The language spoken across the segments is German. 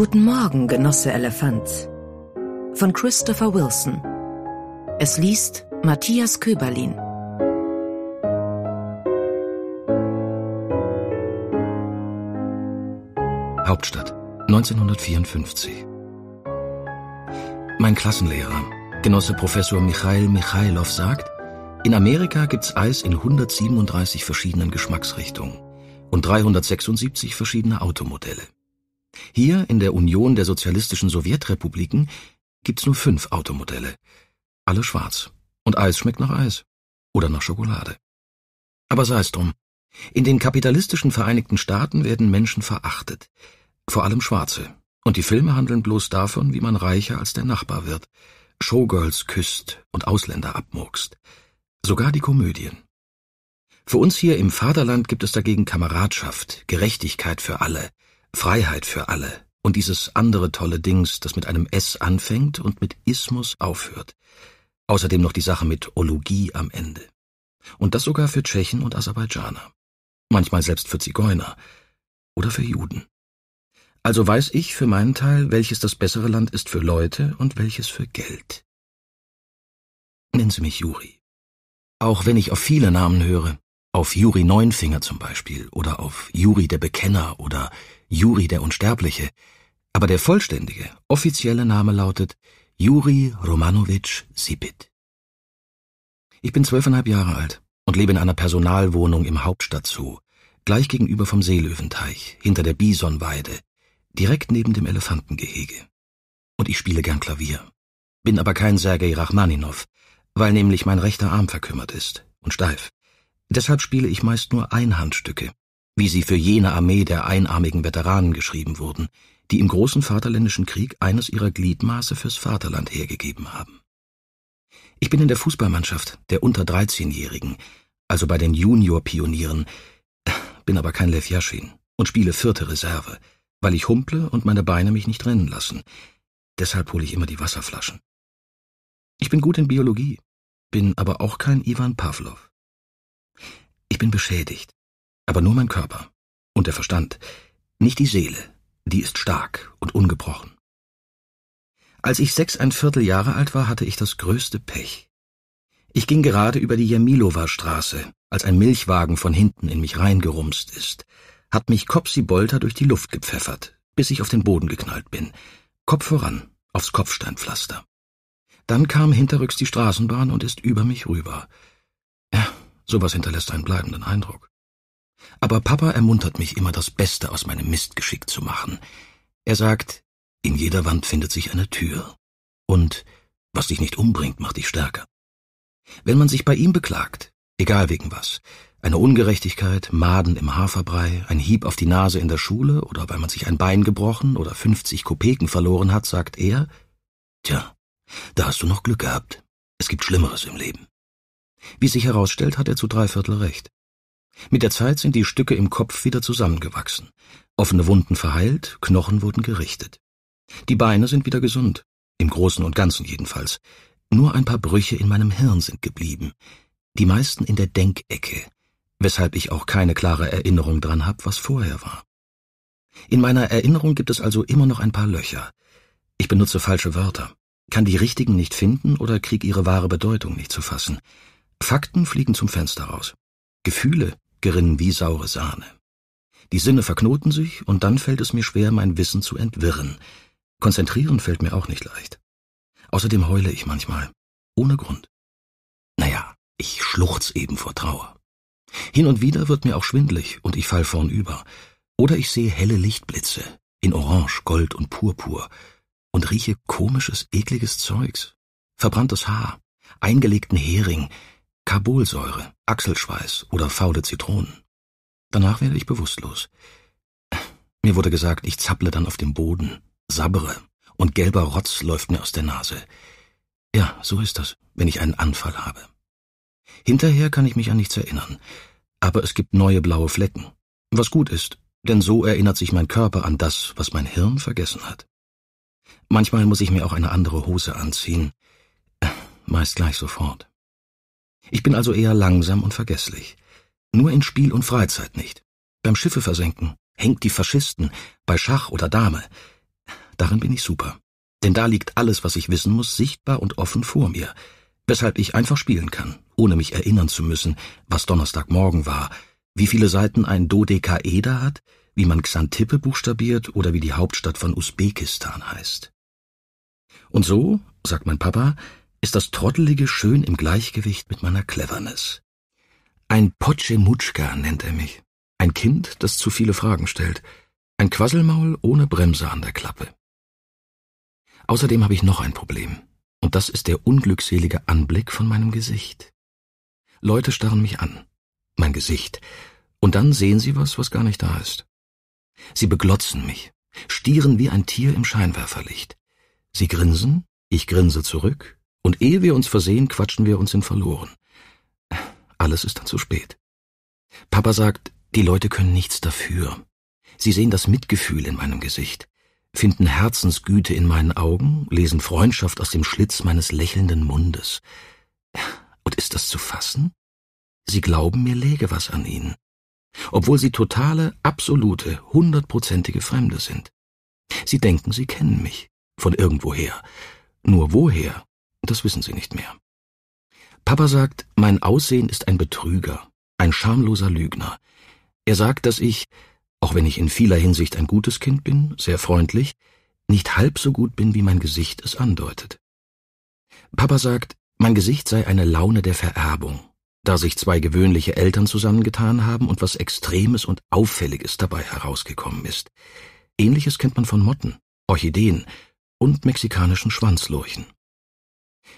Guten Morgen, Genosse Elefant. Von Christopher Wilson. Es liest Matthias Köberlin. Hauptstadt, 1954. Mein Klassenlehrer, Genosse Professor Michail Michailow, sagt, in Amerika gibt's Eis in 137 verschiedenen Geschmacksrichtungen und 376 verschiedene Automodelle. Hier in der Union der sozialistischen Sowjetrepubliken gibt's nur fünf Automodelle. Alle schwarz. Und Eis schmeckt nach Eis. Oder nach Schokolade. Aber sei es drum. In den kapitalistischen Vereinigten Staaten werden Menschen verachtet. Vor allem Schwarze. Und die Filme handeln bloß davon, wie man reicher als der Nachbar wird, Showgirls küsst und Ausländer abmurkst. Sogar die Komödien. Für uns hier im Vaterland gibt es dagegen Kameradschaft, Gerechtigkeit für alle, Freiheit für alle und dieses andere tolle Dings, das mit einem S anfängt und mit Ismus aufhört. Außerdem noch die Sache mit Ologie am Ende. Und das sogar für Tschechen und Aserbaidschaner. Manchmal selbst für Zigeuner oder für Juden. Also weiß ich für meinen Teil, welches das bessere Land ist für Leute und welches für Geld. Nennen Sie mich Juri. Auch wenn ich auf viele Namen höre, auf Juri Neunfinger zum Beispiel oder auf Juri der Bekenner oder Juri der Unsterbliche, aber der vollständige, offizielle Name lautet Juri Romanowitsch Sipit. Ich bin zwölfeinhalb Jahre alt und lebe in einer Personalwohnung im Hauptstadtzoo, gleich gegenüber vom Seelöwenteich, hinter der Bisonweide, direkt neben dem Elefantengehege. Und ich spiele gern Klavier, bin aber kein Sergei Rachmaninow, weil nämlich mein rechter Arm verkümmert ist und steif. Deshalb spiele ich meist nur Einhandstücke, wie sie für jene Armee der einarmigen Veteranen geschrieben wurden, die im großen Vaterländischen Krieg eines ihrer Gliedmaße fürs Vaterland hergegeben haben. Ich bin in der Fußballmannschaft der unter 13-Jährigen, also bei den Junior-Pionieren, bin aber kein Lev Yashin und spiele vierte Reserve, weil ich humple und meine Beine mich nicht rennen lassen. Deshalb hole ich immer die Wasserflaschen. Ich bin gut in Biologie, bin aber auch kein Ivan Pavlov. Ich bin beschädigt, aber nur mein Körper und der Verstand, nicht die Seele, die ist stark und ungebrochen. Als ich sechseinviertel Jahre alt war, hatte ich das größte Pech. Ich ging gerade über die Jamilowa Straße, als ein Milchwagen von hinten in mich reingerumst ist, hat mich Kopsi Bolter durch die Luft gepfeffert, bis ich auf den Boden geknallt bin, Kopf voran, aufs Kopfsteinpflaster. Dann kam hinterrücks die Straßenbahn und ist über mich rüber. Ja, sowas hinterlässt einen bleibenden Eindruck. Aber Papa ermuntert mich immer, das Beste aus meinem Mistgeschick zu machen. Er sagt, in jeder Wand findet sich eine Tür. Und was dich nicht umbringt, macht dich stärker. Wenn man sich bei ihm beklagt, egal wegen was, eine Ungerechtigkeit, Maden im Haferbrei, ein Hieb auf die Nase in der Schule oder weil man sich ein Bein gebrochen oder 50 Kopeken verloren hat, sagt er, Tja, da hast du noch Glück gehabt. Es gibt Schlimmeres im Leben. Wie sich herausstellt, hat er zu drei Viertel recht. Mit der Zeit sind die Stücke im Kopf wieder zusammengewachsen. Offene Wunden verheilt, Knochen wurden gerichtet. Die Beine sind wieder gesund, im Großen und Ganzen jedenfalls. Nur ein paar Brüche in meinem Hirn sind geblieben, die meisten in der Denkecke, weshalb ich auch keine klare Erinnerung dran hab, was vorher war. In meiner Erinnerung gibt es also immer noch ein paar Löcher. Ich benutze falsche Wörter, kann die richtigen nicht finden oder krieg ihre wahre Bedeutung nicht zu fassen. Fakten fliegen zum Fenster raus. Gefühle gerinnen wie saure Sahne. Die Sinne verknoten sich, und dann fällt es mir schwer, mein Wissen zu entwirren. Konzentrieren fällt mir auch nicht leicht. Außerdem heule ich manchmal, ohne Grund. Naja, ich schluchz eben vor Trauer. Hin und wieder wird mir auch schwindlig und ich fall vornüber. Oder ich sehe helle Lichtblitze in Orange, Gold und Purpur und rieche komisches, ekliges Zeugs. Verbranntes Haar, eingelegten Hering, Karbolsäure, Achselschweiß oder faule Zitronen. Danach werde ich bewusstlos. Mir wurde gesagt, ich zapple dann auf dem Boden, sabbere, und gelber Rotz läuft mir aus der Nase. Ja, so ist das, wenn ich einen Anfall habe. Hinterher kann ich mich an nichts erinnern, aber es gibt neue blaue Flecken, was gut ist, denn so erinnert sich mein Körper an das, was mein Hirn vergessen hat. Manchmal muss ich mir auch eine andere Hose anziehen, meist gleich sofort. Ich bin also eher langsam und vergesslich. Nur in Spiel und Freizeit nicht. Beim Schiffe versenken, hängt die Faschisten, bei Schach oder Dame. Darin bin ich super. Denn da liegt alles, was ich wissen muss, sichtbar und offen vor mir, weshalb ich einfach spielen kann, ohne mich erinnern zu müssen, was Donnerstagmorgen war, wie viele Seiten ein Dodekaeder hat, wie man Xantippe buchstabiert oder wie die Hauptstadt von Usbekistan heißt. Und so, sagt mein Papa, ist das Trottelige schön im Gleichgewicht mit meiner Cleverness. Ein Potschemutschka nennt er mich. Ein Kind, das zu viele Fragen stellt. Ein Quasselmaul ohne Bremse an der Klappe. Außerdem habe ich noch ein Problem. Und das ist der unglückselige Anblick von meinem Gesicht. Leute starren mich an. Mein Gesicht. Und dann sehen sie was, was gar nicht da ist. Sie beglotzen mich, stieren wie ein Tier im Scheinwerferlicht. Sie grinsen, ich grinse zurück, und ehe wir uns versehen, quatschen wir uns in verloren. Alles ist dann zu spät. Papa sagt, die Leute können nichts dafür. Sie sehen das Mitgefühl in meinem Gesicht, finden Herzensgüte in meinen Augen, lesen Freundschaft aus dem Schlitz meines lächelnden Mundes. Und ist das zu fassen? Sie glauben, mir läge was an ihnen. Obwohl sie totale, absolute, hundertprozentige Fremde sind. Sie denken, sie kennen mich. Von irgendwoher. Nur woher, das wissen sie nicht mehr. Papa sagt, mein Aussehen ist ein Betrüger, ein schamloser Lügner. Er sagt, dass ich, auch wenn ich in vieler Hinsicht ein gutes Kind bin, sehr freundlich, nicht halb so gut bin, wie mein Gesicht es andeutet. Papa sagt, mein Gesicht sei eine Laune der Vererbung, da sich zwei gewöhnliche Eltern zusammengetan haben und was Extremes und Auffälliges dabei herausgekommen ist. Ähnliches kennt man von Motten, Orchideen und mexikanischen Schwanzlurchen.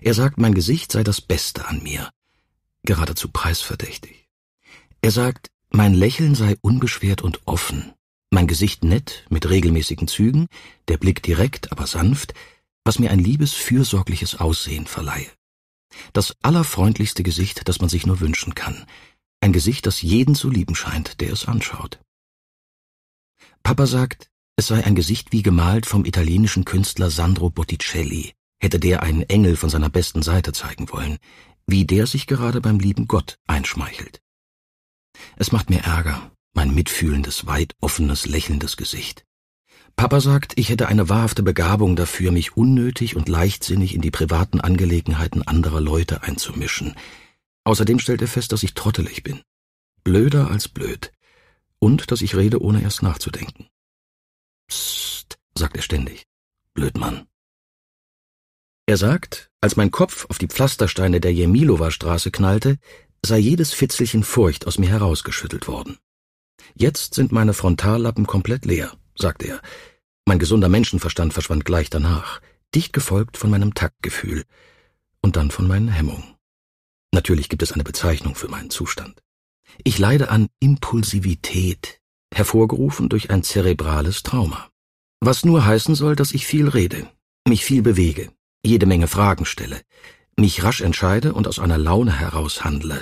Er sagt, mein Gesicht sei das Beste an mir, geradezu preisverdächtig. Er sagt, mein Lächeln sei unbeschwert und offen, mein Gesicht nett, mit regelmäßigen Zügen, der Blick direkt, aber sanft, was mir ein liebes, fürsorgliches Aussehen verleihe. Das allerfreundlichste Gesicht, das man sich nur wünschen kann, ein Gesicht, das jeden zu lieben scheint, der es anschaut. Papa sagt, es sei ein Gesicht wie gemalt vom italienischen Künstler Sandro Botticelli, hätte der einen Engel von seiner besten Seite zeigen wollen, wie der sich gerade beim lieben Gott einschmeichelt. Es macht mir Ärger, mein mitfühlendes, weit offenes, lächelndes Gesicht. Papa sagt, ich hätte eine wahrhafte Begabung dafür, mich unnötig und leichtsinnig in die privaten Angelegenheiten anderer Leute einzumischen. Außerdem stellt er fest, dass ich trottelig bin. Blöder als blöd. Und dass ich rede, ohne erst nachzudenken. Psst, sagt er ständig. Blödmann. Er sagt, als mein Kopf auf die Pflastersteine der Jemilower Straße knallte, sei jedes Fitzelchen Furcht aus mir herausgeschüttelt worden. Jetzt sind meine Frontallappen komplett leer, sagt er. Mein gesunder Menschenverstand verschwand gleich danach, dicht gefolgt von meinem Taktgefühl und dann von meinen Hemmungen. Natürlich gibt es eine Bezeichnung für meinen Zustand. Ich leide an Impulsivität, hervorgerufen durch ein zerebrales Trauma. Was nur heißen soll, dass ich viel rede, mich viel bewege, jede Menge Fragen stelle, mich rasch entscheide und aus einer Laune heraus handle,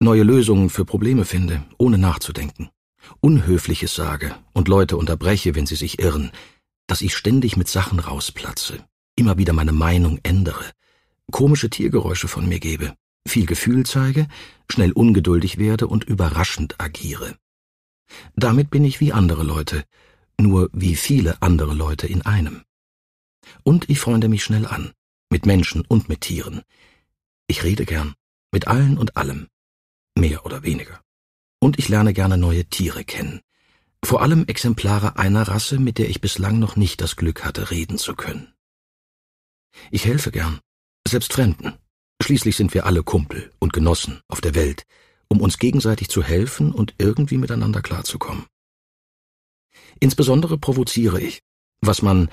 neue Lösungen für Probleme finde, ohne nachzudenken, Unhöfliches sage und Leute unterbreche, wenn sie sich irren, dass ich ständig mit Sachen rausplatze, immer wieder meine Meinung ändere, komische Tiergeräusche von mir gebe, viel Gefühl zeige, schnell ungeduldig werde und überraschend agiere. Damit bin ich wie andere Leute, nur wie viele andere Leute in einem. Und ich freunde mich schnell an, mit Menschen und mit Tieren. Ich rede gern, mit allen und allem, mehr oder weniger. Und ich lerne gerne neue Tiere kennen. Vor allem Exemplare einer Rasse, mit der ich bislang noch nicht das Glück hatte, reden zu können. Ich helfe gern, selbst Fremden. Schließlich sind wir alle Kumpel und Genossen auf der Welt, um uns gegenseitig zu helfen und irgendwie miteinander klarzukommen. Insbesondere provoziere ich, was man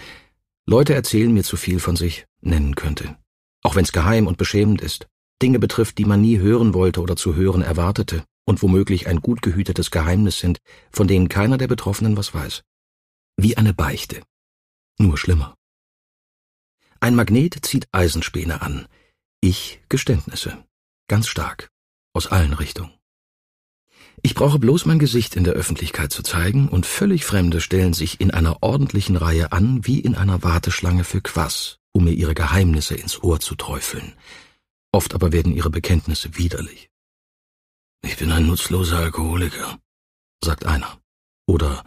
Leute erzählen mir zu viel von sich nennen könnte. Auch wenn's geheim und beschämend ist. Dinge betrifft, die man nie hören wollte oder zu hören erwartete und womöglich ein gut gehütetes Geheimnis sind, von denen keiner der Betroffenen was weiß. Wie eine Beichte. Nur schlimmer. Ein Magnet zieht Eisenspäne an. Ich Geständnisse. Ganz stark. Aus allen Richtungen. Ich brauche bloß mein Gesicht in der Öffentlichkeit zu zeigen und völlig Fremde stellen sich in einer ordentlichen Reihe an wie in einer Warteschlange für Quass, um mir ihre Geheimnisse ins Ohr zu träufeln. Oft aber werden ihre Bekenntnisse widerlich. Ich bin ein nutzloser Alkoholiker, sagt einer. Oder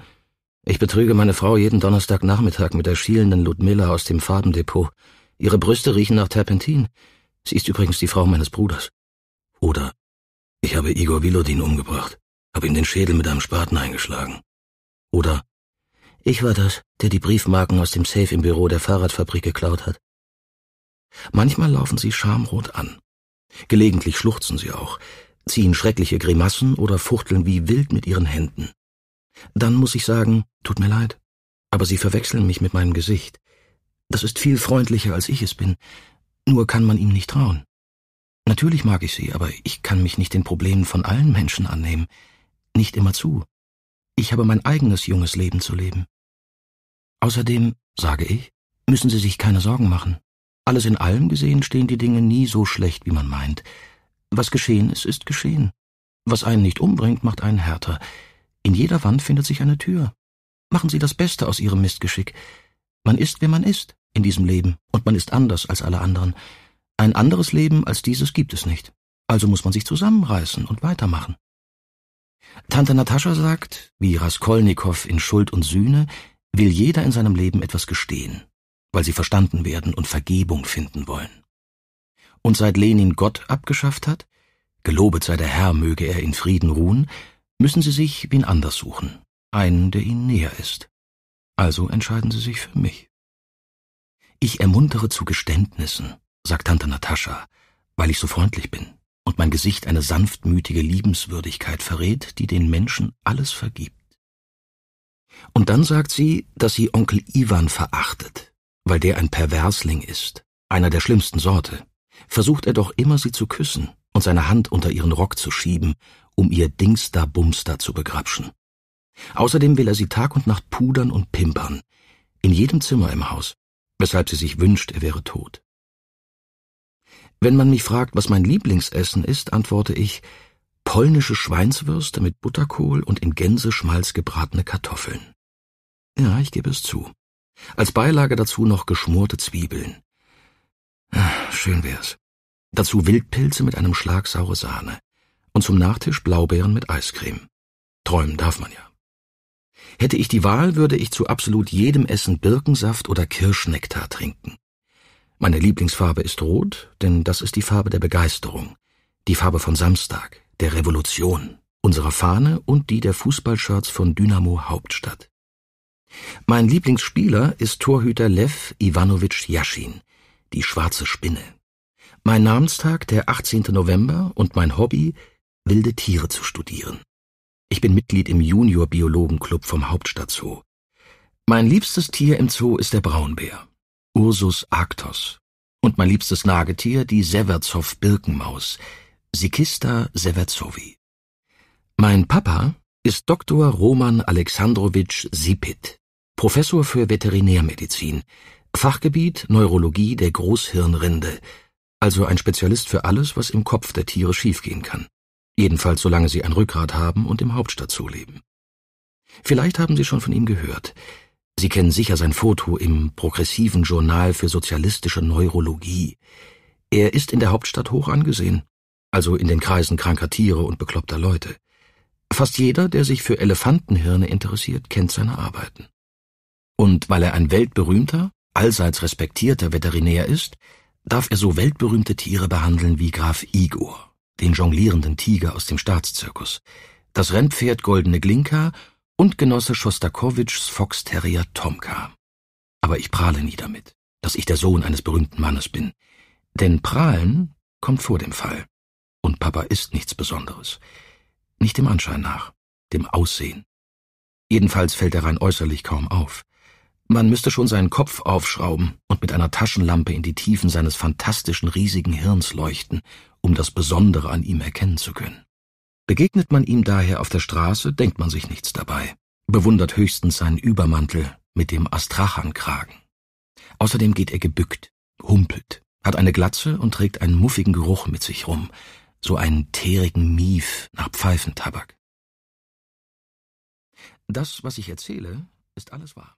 ich betrüge meine Frau jeden Donnerstagnachmittag mit der schielenden Ludmilla aus dem Farbendepot. Ihre Brüste riechen nach Terpentin. Sie ist übrigens die Frau meines Bruders. Oder ich habe Igor Wilodin umgebracht, habe ihm den Schädel mit einem Spaten eingeschlagen. Oder ich war das, der die Briefmarken aus dem Safe im Büro der Fahrradfabrik geklaut hat. Manchmal laufen sie schamrot an. Gelegentlich schluchzen sie auch, ziehen schreckliche Grimassen oder fuchteln wie wild mit ihren Händen. Dann muss ich sagen, tut mir leid, aber sie verwechseln mich mit meinem Gesicht. Das ist viel freundlicher, als ich es bin, nur kann man ihm nicht trauen. Natürlich mag ich sie, aber ich kann mich nicht den Problemen von allen Menschen annehmen. Nicht immer zu. Ich habe mein eigenes junges Leben zu leben. Außerdem, sage ich, müssen Sie sich keine Sorgen machen. Alles in allem gesehen stehen die Dinge nie so schlecht, wie man meint. Was geschehen ist, ist geschehen. Was einen nicht umbringt, macht einen härter. In jeder Wand findet sich eine Tür. Machen Sie das Beste aus Ihrem Mistgeschick. Man ist, wer man ist in diesem Leben, und man ist anders als alle anderen. Ein anderes Leben als dieses gibt es nicht. Also muss man sich zusammenreißen und weitermachen. Tante Natascha sagt, wie Raskolnikow in Schuld und Sühne, will jeder in seinem Leben etwas gestehen, weil sie verstanden werden und Vergebung finden wollen. Und seit Lenin Gott abgeschafft hat, gelobet sei der Herr, möge er in Frieden ruhen, müssen sie sich wen anders suchen, einen, der ihnen näher ist. Also entscheiden sie sich für mich. Ich ermuntere zu Geständnissen, sagt Tante Natascha, weil ich so freundlich bin und mein Gesicht eine sanftmütige Liebenswürdigkeit verrät, die den Menschen alles vergibt. Und dann sagt sie, dass sie Onkel Ivan verachtet, weil der ein Perversling ist, einer der schlimmsten Sorte. Versucht er doch immer, sie zu küssen und seine Hand unter ihren Rock zu schieben, um ihr Dingster-Bumster zu begrapschen. Außerdem will er sie Tag und Nacht pudern und pimpern, in jedem Zimmer im Haus, weshalb sie sich wünscht, er wäre tot. Wenn man mich fragt, was mein Lieblingsessen ist, antworte ich polnische Schweinswürste mit Butterkohl und in Gänseschmalz gebratene Kartoffeln. Ja, ich gebe es zu. Als Beilage dazu noch geschmorte Zwiebeln. Ach, schön wär's. Dazu Wildpilze mit einem Schlag saure Sahne. Und zum Nachtisch Blaubeeren mit Eiscreme. Träumen darf man ja. Hätte ich die Wahl, würde ich zu absolut jedem Essen Birkensaft oder Kirschnektar trinken. Meine Lieblingsfarbe ist Rot, denn das ist die Farbe der Begeisterung, die Farbe von Samstag, der Revolution, unserer Fahne und die der Fußballshirts von Dynamo Hauptstadt. Mein Lieblingsspieler ist Torhüter Lev Ivanovich Jaschin, die schwarze Spinne. Mein Namenstag der 18. November und mein Hobby, wilde Tiere zu studieren. Ich bin Mitglied im junior club vom Hauptstadtzoo. Mein liebstes Tier im Zoo ist der Braunbär. Ursus arctos, und mein liebstes Nagetier, die Severzow-Birkenmaus, Sikista severzowi. Mein Papa ist Dr. Roman Alexandrowitsch Sipit, Professor für Veterinärmedizin, Fachgebiet Neurologie der Großhirnrinde, also ein Spezialist für alles, was im Kopf der Tiere schiefgehen kann. Jedenfalls solange sie ein Rückgrat haben und im Hauptstadt zuleben. Vielleicht haben Sie schon von ihm gehört. Sie kennen sicher sein Foto im progressiven Journal für sozialistische Neurologie. Er ist in der Hauptstadt hoch angesehen, also in den Kreisen kranker Tiere und bekloppter Leute. Fast jeder, der sich für Elefantenhirne interessiert, kennt seine Arbeiten. Und weil er ein weltberühmter, allseits respektierter Veterinär ist, darf er so weltberühmte Tiere behandeln wie Graf Igor, den jonglierenden Tiger aus dem Staatszirkus, das Rennpferd Goldene Glinka und Genosse Schostakowitschs Foxterrier Tomka. Aber ich prahle nie damit, dass ich der Sohn eines berühmten Mannes bin. Denn prahlen kommt vor dem Fall. Und Papa ist nichts Besonderes. Nicht dem Anschein nach, dem Aussehen. Jedenfalls fällt er rein äußerlich kaum auf. Man müsste schon seinen Kopf aufschrauben und mit einer Taschenlampe in die Tiefen seines fantastischen riesigen Hirns leuchten, um das Besondere an ihm erkennen zu können. Begegnet man ihm daher auf der Straße, denkt man sich nichts dabei, bewundert höchstens seinen Übermantel mit dem Astrachankragen. Außerdem geht er gebückt, humpelt, hat eine Glatze und trägt einen muffigen Geruch mit sich rum, so einen teerigen Mief nach Pfeifentabak. Das, was ich erzähle, ist alles wahr.